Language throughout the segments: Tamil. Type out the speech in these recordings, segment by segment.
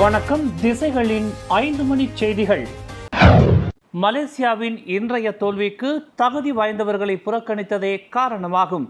வணக்கம் திசைகளின் ஐந்து மணி செய்திகள் மலேசியாவின் இன்றைய தோல்விக்கு தகுதி வாய்ந்தவர்களை புறக்கணித்ததே காரணமாகும்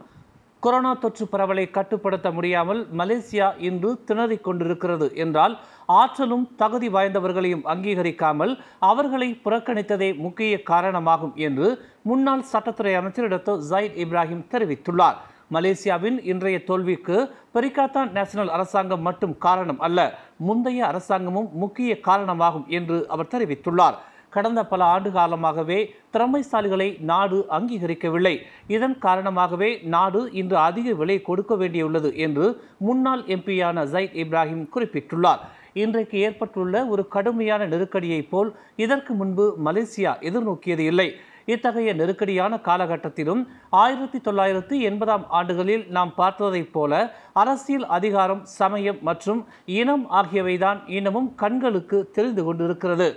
கொரோனா தொற்று பரவலை கட்டுப்படுத்த முடியாமல் மலேசியா இன்று திணறிக் கொண்டிருக்கிறது என்றால் ஆற்றலும் தகுதி வாய்ந்தவர்களையும் அங்கீகரிக்காமல் அவர்களை புறக்கணித்ததே முக்கிய காரணமாகும் என்று முன்னாள் சட்டத்துறை அமைச்சர் டாக்டர் ஜயித் இப்ராஹிம் தெரிவித்துள்ளார் மலேசியாவின் இன்றைய தோல்விக்கு பெரிகாத்தான் நேஷனல் அரசாங்கம் மட்டும் காரணம் அல்ல முந்தைய அரசாங்கமும் முக்கிய காரணமாகும் என்று அவர் தெரிவித்துள்ளார் கடந்த பல ஆண்டு காலமாகவே திறமைசாலிகளை நாடு அங்கீகரிக்கவில்லை இதன் காரணமாகவே நாடு இன்று அதிக விலை கொடுக்க வேண்டியுள்ளது என்று முன்னாள் எம்பியான ஜைத் இப்ராஹிம் குறிப்பிட்டுள்ளார் இன்றைக்கு ஏற்பட்டுள்ள ஒரு கடுமையான நெருக்கடியைப் போல் இதற்கு முன்பு மலேசியா எதிர்நோக்கியது இல்லை இத்தகைய நெருக்கடியான காலகட்டத்திலும் ஆயிரத்தி தொள்ளாயிரத்து எண்பதாம் ஆண்டுகளில் நாம் பார்த்ததைப் போல அரசியல் அதிகாரம் சமயம் மற்றும் இனம் ஆகியவைதான் இன்னமும் கண்களுக்கு தெரிந்து கொண்டிருக்கிறது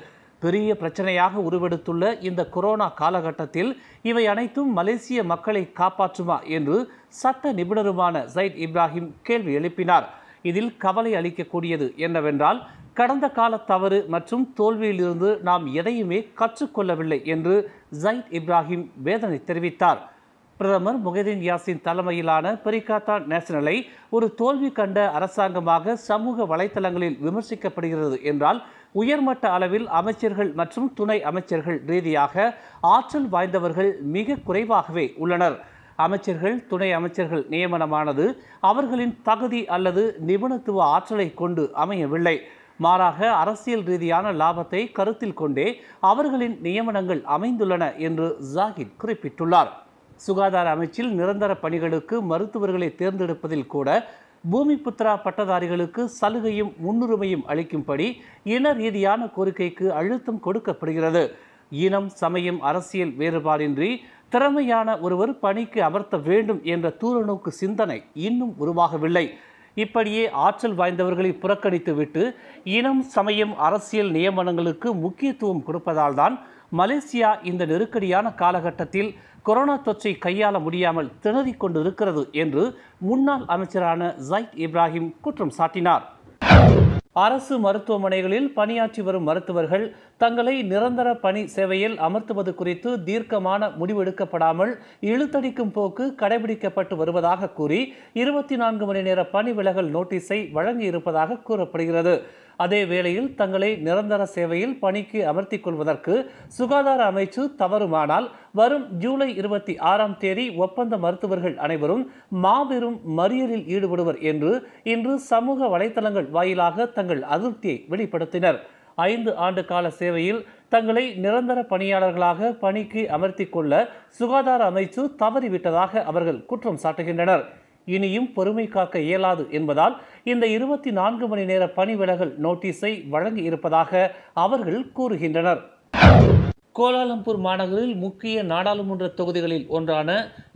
பெரிய பிரச்சனையாக உருவெடுத்துள்ள இந்த கொரோனா காலகட்டத்தில் இவை அனைத்தும் மலேசிய மக்களை காப்பாற்றுமா என்று சட்ட நிபுணருமான சயித் இப்ராஹிம் கேள்வி எழுப்பினார் இதில் கவலை அளிக்கக்கூடியது என்னவென்றால் கடந்த கால தவறு மற்றும் தோல்வியிலிருந்து நாம் எதையுமே கற்றுக்கொள்ளவில்லை என்று ஜயித் இப்ராஹிம் வேதனை தெரிவித்தார் பிரதமர் முகதீன் யாசின் தலைமையிலான பெரிகாத்தா நேஷனலை ஒரு தோல்வி கண்ட அரசாங்கமாக சமூக வலைதளங்களில் விமர்சிக்கப்படுகிறது என்றால் உயர்மட்ட அளவில் அமைச்சர்கள் மற்றும் துணை அமைச்சர்கள் ரீதியாக ஆற்றல் வாய்ந்தவர்கள் மிக குறைவாகவே உள்ளனர் அமைச்சர்கள் துணை அமைச்சர்கள் நியமனமானது அவர்களின் தகுதி அல்லது நிபுணத்துவ ஆற்றலை கொண்டு அமையவில்லை மாறாக அரசியல் ரீதியான லாபத்தை கருத்தில் கொண்டே அவர்களின் நியமனங்கள் அமைந்துள்ளன என்று ஜாகித் குறிப்பிட்டுள்ளார் சுகாதார அமைச்சில் நிரந்தர பணிகளுக்கு மருத்துவர்களை தேர்ந்தெடுப்பதில் கூட பூமிபுத்ரா பட்டதாரிகளுக்கு சலுகையும் முன்னுரிமையும் அளிக்கும்படி இன ரீதியான கோரிக்கைக்கு அழுத்தம் கொடுக்கப்படுகிறது இனம் சமயம் அரசியல் வேறுபாடின்றி திறமையான ஒருவர் பணிக்கு அமர்த்த வேண்டும் என்ற தூரநோக்கு சிந்தனை இன்னும் உருவாகவில்லை இப்படியே ஆற்றல் வாய்ந்தவர்களை புறக்கணித்துவிட்டு இனம் சமயம் அரசியல் நியமனங்களுக்கு முக்கியத்துவம் கொடுப்பதால் தான் மலேசியா இந்த நெருக்கடியான காலகட்டத்தில் கொரோனா தொற்றை கையாள முடியாமல் திணறிக் கொண்டு இருக்கிறது என்று முன்னாள் அமைச்சரான ஜைத் இப்ராஹிம் குற்றம் சாட்டினார் அரசு மருத்துவமனைகளில் பணியாற்றி வரும் மருத்துவர்கள் தங்களை நிரந்தர பணி சேவையில் அமர்த்துவது குறித்து தீர்க்கமான முடிவெடுக்கப்படாமல் இழுத்தடிக்கும் போக்கு கடைபிடிக்கப்பட்டு வருவதாக கூறி இருபத்தி நான்கு மணி நேர பணி விலகல் நோட்டீஸை வழங்கியிருப்பதாக கூறப்படுகிறது அதே வேளையில் தங்களை நிரந்தர சேவையில் பணிக்கு அமர்த்திக் கொள்வதற்கு சுகாதார அமைச்சு தவறுமானால் வரும் ஜூலை இருபத்தி ஆறாம் தேதி ஒப்பந்த மருத்துவர்கள் அனைவரும் மாபெரும் மறியலில் ஈடுபடுவர் என்று இன்று சமூக வலைதளங்கள் வாயிலாக தங்கள் அதிருப்தியை வெளிப்படுத்தினர் ஐந்து ஆண்டு கால சேவையில் தங்களை நிரந்தர பணியாளர்களாக பணிக்கு அமர்த்தி கொள்ள சுகாதார அமைச்சு தவறிவிட்டதாக அவர்கள் குற்றம் சாட்டுகின்றனர் இனியும் பொறுமை காக்க இயலாது என்பதால் இந்த இருபத்தி நான்கு மணி நேர பணி விலகல் நோட்டீஸை வழங்கி இருப்பதாக அவர்கள் கூறுகின்றனர் கோலாலம்பூர் மாநகரில் முக்கிய நாடாளுமன்ற தொகுதிகளில் ஒன்றான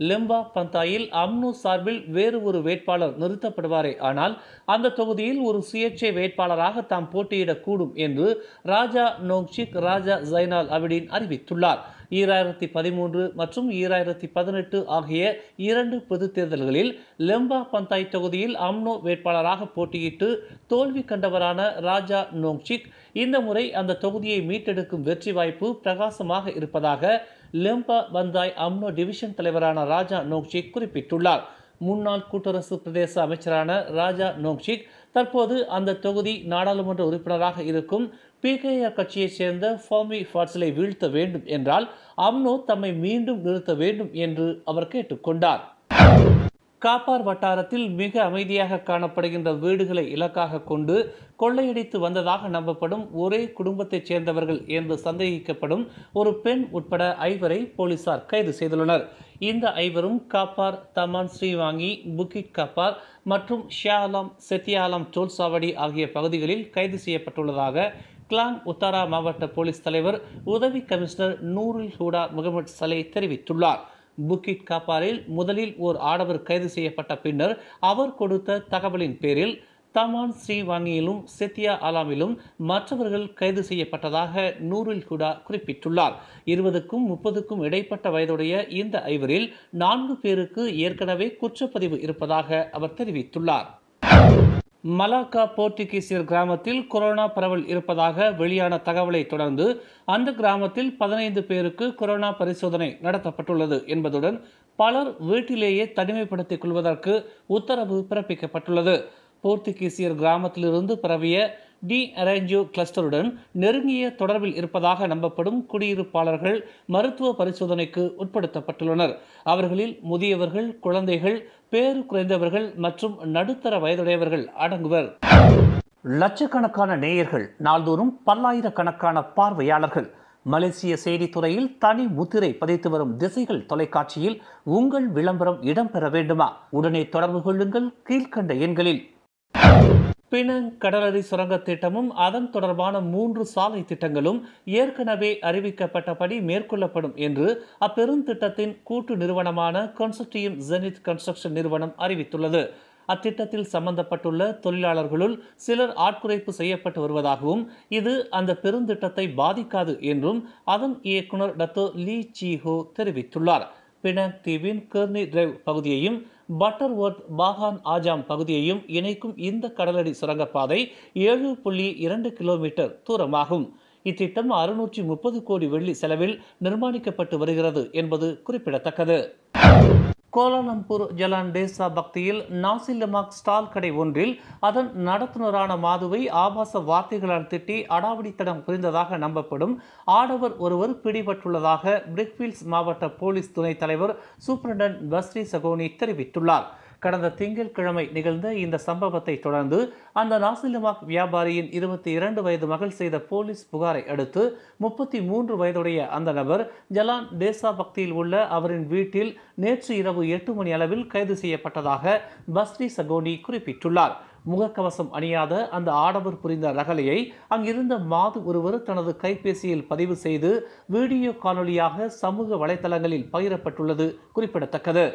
லெம்பா பந்தாயில் அம்னு சார்பில் வேறு ஒரு வேட்பாளர் நிறுத்தப்படுவாரே ஆனால் அந்த தொகுதியில் ஒரு சுயேட்சை வேட்பாளராக தாம் போட்டியிடக்கூடும் என்று ராஜா நோங்ஷிக் ராஜா ஜைனால் அபிடின் அறிவித்துள்ளார் ஈராயிரத்தி பதிமூன்று மற்றும் ஈராயிரத்தி பதினெட்டு ஆகிய இரண்டு பொது தேர்தல்களில் லெம்பா பந்தாய் தொகுதியில் அம்னோ வேட்பாளராக போட்டியிட்டு தோல்வி கண்டவரான ராஜா நோங்சிக் இந்த முறை அந்த தொகுதியை மீட்டெடுக்கும் வெற்றி வாய்ப்பு பிரகாசமாக இருப்பதாக லெம்பா பந்தாய் அம்னோ டிவிஷன் தலைவரான ராஜா நோங்சிக் குறிப்பிட்டுள்ளார் முன்னாள் கூட்டரசு பிரதேச அமைச்சரான ராஜா நோக்ஷிக் தற்போது அந்த தொகுதி நாடாளுமன்ற உறுப்பினராக இருக்கும் பிகேஆர் கட்சியைச் சேர்ந்த ஃபோமி ஃபாட்ஸலை வீழ்த்த வேண்டும் என்றால் அம்னோ தம்மை மீண்டும் நிறுத்த வேண்டும் என்று அவர் கேட்டுக்கொண்டார் காப்பார் வட்டாரத்தில் மிக அமைதியாக காணப்படுகின்ற வீடுகளை இலக்காக கொண்டு கொள்ளையடித்து வந்ததாக நம்பப்படும் ஒரே குடும்பத்தைச் சேர்ந்தவர்கள் என்று சந்தேகிக்கப்படும் ஒரு பெண் உட்பட ஐவரை போலீசார் கைது செய்துள்ளனர் இந்த ஐவரும் காப்பார் தமான் ஸ்ரீவாங்கி புக்கி காப்பார் மற்றும் ஷியாலாம் செத்தியாலாம் டோல்சாவடி ஆகிய பகுதிகளில் கைது செய்யப்பட்டுள்ளதாக கிளாங் உத்தாரா மாவட்ட போலீஸ் தலைவர் உதவி commissioner Noorul Huda Mohammad Salleh தெரிவித்துள்ளார் புக்கிட் காப்பாரில் முதலில் ஓர் ஆடவர் கைது செய்யப்பட்ட பின்னர் அவர் கொடுத்த தகவலின் பேரில் தமான் ஸ்ரீவாங்கியிலும் செத்தியா அலாமிலும் மற்றவர்கள் கைது செய்யப்பட்டதாக நூரில் குடா குறிப்பிட்டுள்ளார் இருபதுக்கும் முப்பதுக்கும் இடைப்பட்ட வயதுடைய இந்த ஐவரில் நான்கு பேருக்கு ஏற்கனவே குற்றப்பதிவு இருப்பதாக அவர் தெரிவித்துள்ளார் மலாக்கா போர்த்துகீசியர் கிராமத்தில் கொரோனா பரவல் இருப்பதாக வெளியான தகவலை தொடர்ந்து அந்த கிராமத்தில் பதினைந்து பேருக்கு கொரோனா பரிசோதனை நடத்தப்பட்டுள்ளது என்பதுடன் பலர் வீட்டிலேயே தனிமைப்படுத்திக் கொள்வதற்கு உத்தரவு பிறப்பிக்கப்பட்டுள்ளது போர்த்துகீசியர் கிராமத்திலிருந்து பரவிய டி அரேஞ்சியோ கிளஸ்டருடன் நெருங்கிய தொடர்பில் இருப்பதாக நம்பப்படும் குடியிருப்பாளர்கள் மருத்துவ பரிசோதனைக்கு உட்படுத்தப்பட்டுள்ளனர் அவர்களில் முதியவர்கள் குழந்தைகள் பேரு குறைந்தவர்கள் மற்றும் நடுத்தர வயதுடையவர்கள் அடங்குவர் லட்சக்கணக்கான நேயர்கள் நாள்தோறும் பல்லாயிரக்கணக்கான பார்வையாளர்கள் மலேசிய செய்தித்துறையில் தனி முத்திரை பதித்து வரும் திசைகள் தொலைக்காட்சியில் உங்கள் விளம்பரம் இடம்பெற வேண்டுமா உடனே தொடர்பு கொள்ளுங்கள் கீழ்கண்ட எண்களில் பினங் கடலடி சுரங்க திட்டமும் அதன் தொடர்பான மூன்று சாலை திட்டங்களும் ஏற்கனவே அறிவிக்கப்பட்டபடி மேற்கொள்ளப்படும் என்று அப்பெருந்திட்டத்தின் கூட்டு நிறுவனமான கன்சர்டியம் ஜெனித் கன்ஸ்ட்ரக்ஷன் நிறுவனம் அறிவித்துள்ளது அத்திட்டத்தில் சம்பந்தப்பட்டுள்ள தொழிலாளர்களுள் சிலர் ஆட்குறைப்பு செய்யப்பட்டு வருவதாகவும் இது அந்த பெருந்திட்டத்தை பாதிக்காது என்றும் அதன் இயக்குனர் டத்தோ லீ சீஹோ தெரிவித்துள்ளார் பினாங் தீவின் கர்னி டிரைவ் பகுதியையும் பட்டர்வொர்த் பாகான் ஆஜாம் பகுதியையும் இணைக்கும் இந்த கடலடி சுரங்கப்பாதை ஏழு புள்ளி இரண்டு கிலோமீட்டர் தூரமாகும் இத்திட்டம் அறுநூற்றி முப்பது கோடி வெள்ளி செலவில் நிர்மாணிக்கப்பட்டு வருகிறது என்பது குறிப்பிடத்தக்கது கோலாலம்பூர் ஜலான் டேசா பக்தியில் நாசில்லமாக் ஸ்டால் கடை ஒன்றில் அதன் நடத்துனரான மாதுவை ஆபாச வார்த்தைகளால் திட்டி அடாவடித்தடம் புரிந்ததாக நம்பப்படும் ஆடவர் ஒருவர் பிடிபட்டுள்ளதாக பிரிக்ஃபீல்ட்ஸ் மாவட்ட போலீஸ் துணைத் தலைவர் சூப்பரண்டன் பஸ்ரி சகோனி தெரிவித்துள்ளார் கடந்த கிழமை நிகழ்ந்த இந்த சம்பவத்தை தொடர்ந்து அந்த நாசிலுமாக் வியாபாரியின் இருபத்தி இரண்டு வயது மகள் செய்த போலீஸ் புகாரை அடுத்து முப்பத்தி மூன்று வயதுடைய அந்த நபர் ஜலான் தேசா பக்தியில் உள்ள அவரின் வீட்டில் நேற்று இரவு எட்டு மணி அளவில் கைது செய்யப்பட்டதாக பஸ்ரி சகோனி குறிப்பிட்டுள்ளார் முகக்கவசம் அணியாத அந்த ஆடவர் புரிந்த ரகலையை அங்கிருந்த மாது ஒருவர் தனது கைபேசியில் பதிவு செய்து வீடியோ காணொலியாக சமூக வலைதளங்களில் பகிரப்பட்டுள்ளது குறிப்பிடத்தக்கது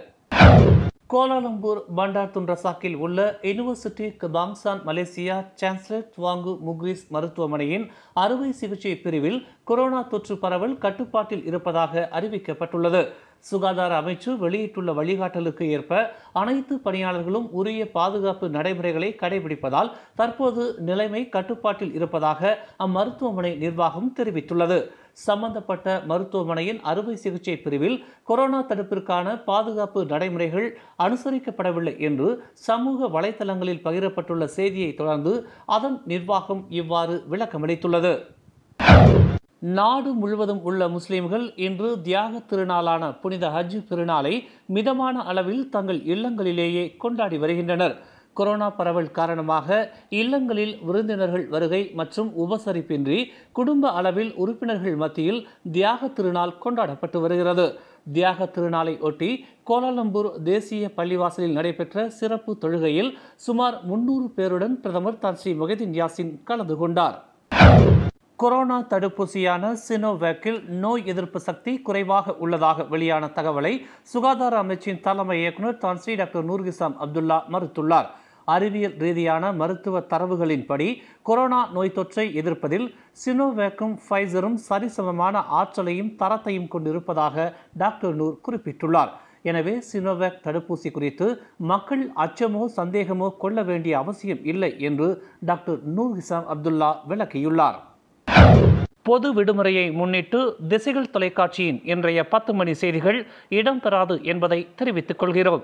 கோலாலம்பூர் பண்டார் துன்ரசாக்கில் உள்ள University Kebangsaan Malaysia Chancellor Tuanku Muhriz மருத்துவமனையின் அறுவை சிகிச்சை பிரிவில் கொரோனா தொற்று பரவல் கட்டுப்பாட்டில் இருப்பதாக அறிவிக்கப்பட்டுள்ளது சுகாதார அமைச்சு வெளியிட்டுள்ள வழிகாட்டலுக்கு ஏற்ப அனைத்து பணியாளர்களும் உரிய பாதுகாப்பு நடைமுறைகளை கடைபிடிப்பதால் தற்போது நிலைமை கட்டுப்பாட்டில் இருப்பதாக அம்மருத்துவமனை நிர்வாகம் தெரிவித்துள்ளது சம்பந்தப்பட்ட மருத்துவமனையின் அறுவை சிகிச்சை பிரிவில் கொரோனா தடுப்பிற்கான பாதுகாப்பு நடைமுறைகள் அனுசரிக்கப்படவில்லை என்று சமூக வலைதளங்களில் பகிரப்பட்டுள்ள செய்தியை தொடர்ந்து அதன் நிர்வாகம் இவ்வாறு விளக்கமளித்துள்ளது நாடு முழுவதும் உள்ள முஸ்லிம்கள் இன்று தியாக திருநாளான புனித ஹஜ் திருநாளை மிதமான அளவில் தங்கள் இல்லங்களிலேயே கொண்டாடி வருகின்றனர் கொரோனா பரவல் காரணமாக இல்லங்களில் விருந்தினர்கள் வருகை மற்றும் உபசரிப்பின்றி குடும்ப அளவில் உறுப்பினர்கள் மத்தியில் தியாக திருநாள் கொண்டாடப்பட்டு வருகிறது தியாக திருநாளை ஒட்டி கோலாலம்பூர் தேசிய பள்ளிவாசலில் நடைபெற்ற சிறப்பு தொழுகையில் சுமார் முன்னூறு பேருடன் பிரதமர் தான் ஸ்ரீ முகதின் யாசின் கலந்து கொண்டார் கொரோனா தடுப்பூசியான சினோவேக்கில் நோய் எதிர்ப்பு சக்தி குறைவாக உள்ளதாக வெளியான தகவலை சுகாதார அமைச்சின் தலைமை இயக்குநர் தான் ஸ்ரீ டாக்டர் நூர்கிசாம் அப்துல்லா மறுத்துள்ளார் அறிவியல் ரீதியான மருத்துவ தரவுகளின்படி கொரோனா நோய் தொற்றை எதிர்ப்பதில் சினோவேக்கும் ஃபைசரும் சரிசமமான ஆற்றலையும் தரத்தையும் கொண்டிருப்பதாக டாக்டர் நூர் குறிப்பிட்டுள்ளார் எனவே சினோவேக் தடுப்பூசி குறித்து மக்கள் அச்சமோ சந்தேகமோ கொள்ள வேண்டிய அவசியம் இல்லை என்று டாக்டர் நூர் ஹிசாம் அப்துல்லா விளக்கியுள்ளார் பொது விடுமுறையை முன்னிட்டு திசைகள் தொலைக்காட்சியின் இன்றைய பத்து மணி செய்திகள் இடம்பெறாது என்பதை தெரிவித்துக் கொள்கிறோம்